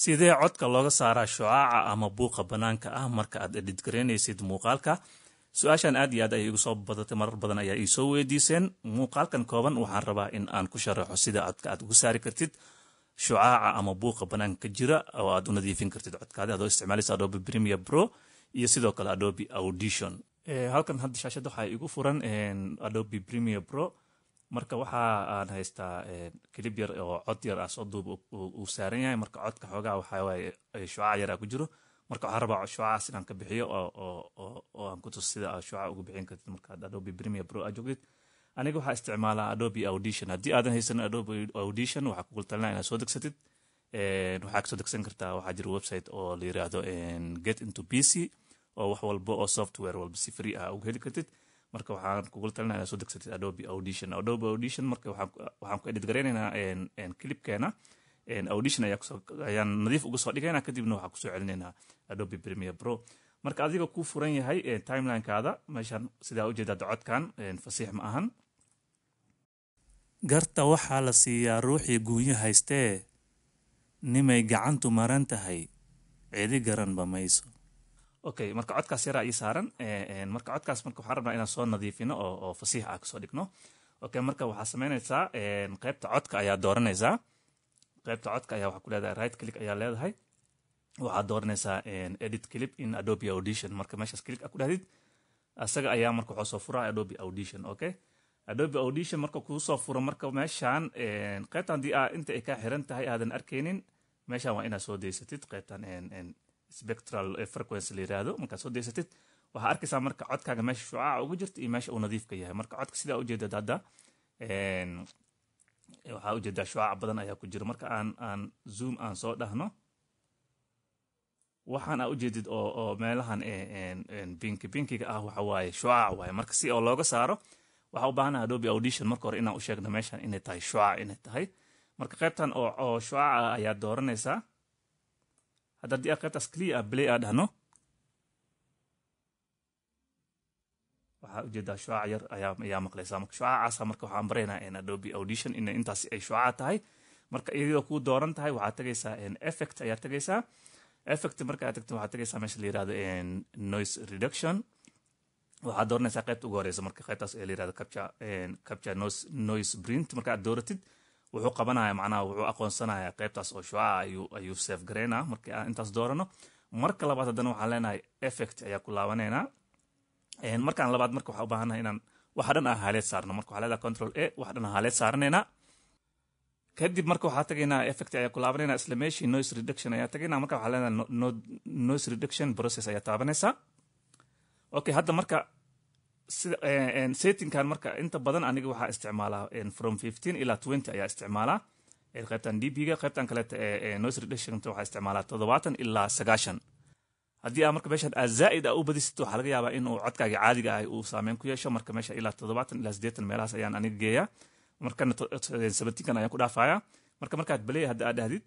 sidee codka looga saaraa shucaaca ama buuqa bannaanka ah marka aad edhidgaraynaysid muuqaalka su-aashan aad iyo aad ayay igu soo badatay marar badan ayaa ii soo weydiiseen muuqaalkan kooban waxaan rabaa in aan ku sharaxo sida codka aad ugu saari kartid shucaaca ama buuqa bannaanka ka jira oo aad u nadiifin kartid codkaadi adoo isticmaalaysa adobe premier pro iyo sidoo kale adobe audition halkan hadda shaashadda waxaa igu furan adobe premier pro marka waxa aan haystaa eh, kilib yar oo cod yar ah soduub uu saaran yahay marka codka xoogaa waxawaaye shucac yaraa ku jiro marka waxaan rabaa shucacaas inaan ka bixiyo oo aan ku tus sida shucac uga bixin kartid markaad adobe premier pro aad joogtid aniga waxaa isticmaalaa adobe audition haddii aadan haysanin adobe audition waxaa kugula talinaa inaad soo degsatid eh, waxaa kasoo degsan kartaa waxaa jira website oo la yiraahdo eh, get into p c oo wax walba oo software walba si free ah uga heli kartid marka waxaan kugula talinaya soo degsatid adobe audition adobe audition marka waxaan ku editgareynaynaa clipkeena audition ayaan nadiif uga soo dhigaynaa kadibna waxaan kusoo celinaynaa adobe premier pro marka adiga ku furan yahay timelinekaada meeshaan sidaa ujeedaad codkan fasiix ma ahan garta waxaa la siiyaa ruuxii guunyo haystee nimay gacantu maran tahay cidi garanba mayso okay marka codkaas yaraa ii saaran marka codkaas marka waxaan rabnaa inaan soo nadiifino oo fasiix ah kasoo dhigno okay marka waxaa sameynaysaa qaybta codka ayaa dooranaysaa qaybta codka ayaa waxaa ku leedahay right click ayaa leedahay waxaa dooranaysaa edit clip in adobe audition marka meeshaas click ku dhahdid asaga ayaa marka waxaa soo furaa adobe audition okay adobe audition marka kuu furo marka meeshaan qaybtan dii inta ay kaa xiran tahay aadan arkaynin meeshaan waa inaad soo daysatid qaybtan spectral eh, frequency la yiraahdo markaad soo daysatid waxaa arkaysaa marka codkaaga meesha shucaaca ugu jirta iyo meesha uu nadiifka yahay marka codka sidaa ujeedad hadda eh, waxaa ujeedaa shucaac badan ayaa ku jira marka aan aan zoom aan soo dhahno waxaan aa ujeedid oo oo meelahan binki eh, binkiga ah waxa waaye shucaac waaye marka si oo looga saaro waxaa u baahanaha adobe audition marka hore inaan u sheegno meeshan inay tahay shucaac inay tahay marka qaybtan oo oo shucaaca ayaad dooranaysaa haddii aqeybtaas clear ah, blay aa dhahno waxaa ujeedaa shucaac yar ayaa maqlaysaa marka shucacaasa marka waxaan baraynaa adobe audition in intaasi ay eh shucaac tahay marka iyadoo kuu dooran tahay waxaad tagaysaa effect ayaa tagaysaa effect marka aad tagto waxaad tagaysaa meesha la yirahdo noise reduction waxaad dooranaysaa qaybta ugu horeysa marka qaybtaas ee eh, la yirahdo capture noise print marka aad dooratid wuxuu qabanaya macnaha wuxuu aqoonsanaya qaybtaas oo shuca ayuu sef garaynaa markii intaas doorano marka labaad haddana waxaan leenahay effect ayaa ku laabanaynaa markaan labaad marka waxaa ubaahannahay inaan waxa dhan ah haaleed saarno marka waxaa leedahay control a waxa dhan ah haaleed saaranaynaa kadib marka waxaa tagaynaa effect ayaa ku laabanayna isla meeshii noise reduction ayaa tagaynaa marka waxaa leenahay noise reduction process ayaa taabanaysaa okay hadda marka sida eh, marka inta badan aniga waxaa isticmaalaa from fifteen ilaa twenty ayaa isticmaalaa qaybtan db-ga qaybtan kaleeta eh, eh, noise waxaa isticmaalaa todobaatan ilaa sagaashan haddii aa marka meeshan aad zaa'id a ah u badisito waxaa laga yaabaa in uu codkaaga caadiga ah uu saameyn ku yeesho marka meesha ilaa toddobaatan ilaa siddeetan meelahaas ayaan aniga geeyaa markana sabatiinkan ayaan ku dhaafayaa marka markaad baley hadda aad dhahdid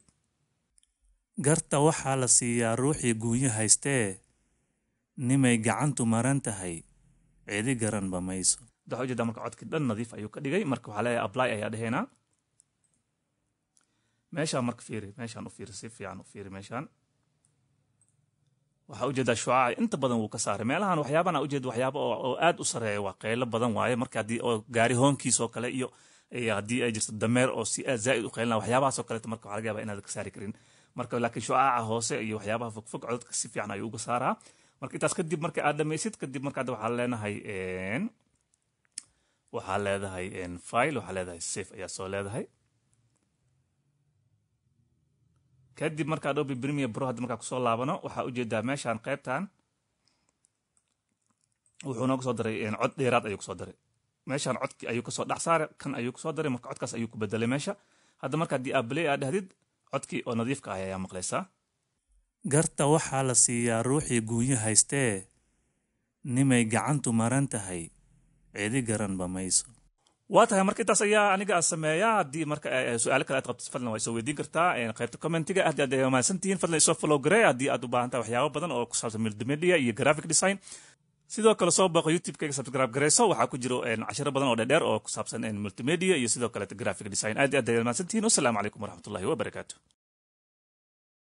garta waxaa la siiyaa ruuxii guunya haystee nimay gacantu maran tahay cidi garanba mayso waxaa ujeedaa marka codkii dhan nadiif ayuu ka dhigay marka waxaa leeyahay apply ayaa dhehaynaa meeshaan marka fiiri meeshaan u fiiri si fiican u fiiri meeshaan waxaa ujeedaa shucaaca inta badan wuu ka saaray meelahan waxyaabahan ujeeda waxyaaba oo aad u sareeya waa qaylo badan waaye marka haddii oo gaari hoonkiis kale iyo haddii ay jirto dameer oo si aad zaa'id u qaylina waxyaabahaas oo marka waxaa laga yaabaa inaad ka saari karin marka laakiin shucaaca hoose iyo waxyaabaha fogfog codadka si fiican ayuu uga saaraa marka intaas kadib marka aad dhamaysid kadib marka waxaa leenahay waxaa leedahay file waxaa leedahay safe ayaa soo leedahay kadib marka adobe premier bro hadda markaa kusoo laabano waxaa ujeedaa meeshaan qaybtan wuxuu noo kusoo daray cod dheeraad ayuu kusoo daray meeshaan codki ayuu kasoo dhex saaray kan ayuu kusoo daray marka codkaas ayuu ku bedelay meesha hadda marka haddii aa play aa dhahdid codkii oo nadiifka ah ayaa maqlaysaa Garta waxaa la siiyaa ruuxii guuyo haystee, nimay gacantu maran tahay, cidi garanba mayso. waa tahay marka intaas ayaa aniga aan sameeyaa haddii marka eh, eh, su-aalo kale aad qabtid fadlan waa isoo weydiin kartaa qaybta commentiga aad aad mahadsantihiin fadlan isoo follow garee haddii aad u baahan tahay waxyaabo badan oo ku saabsan multimedia iyo graphic design sidoo kale soo booqo youtube subscribe gareyso waxaa ku jiro cashiro badan oo dheer oo ku saabsan multimedia iyo sidoo kaleeta graphic design aad aad mahadsantihiin wasalaamu calaykum waraxmatullahi wabarakaatu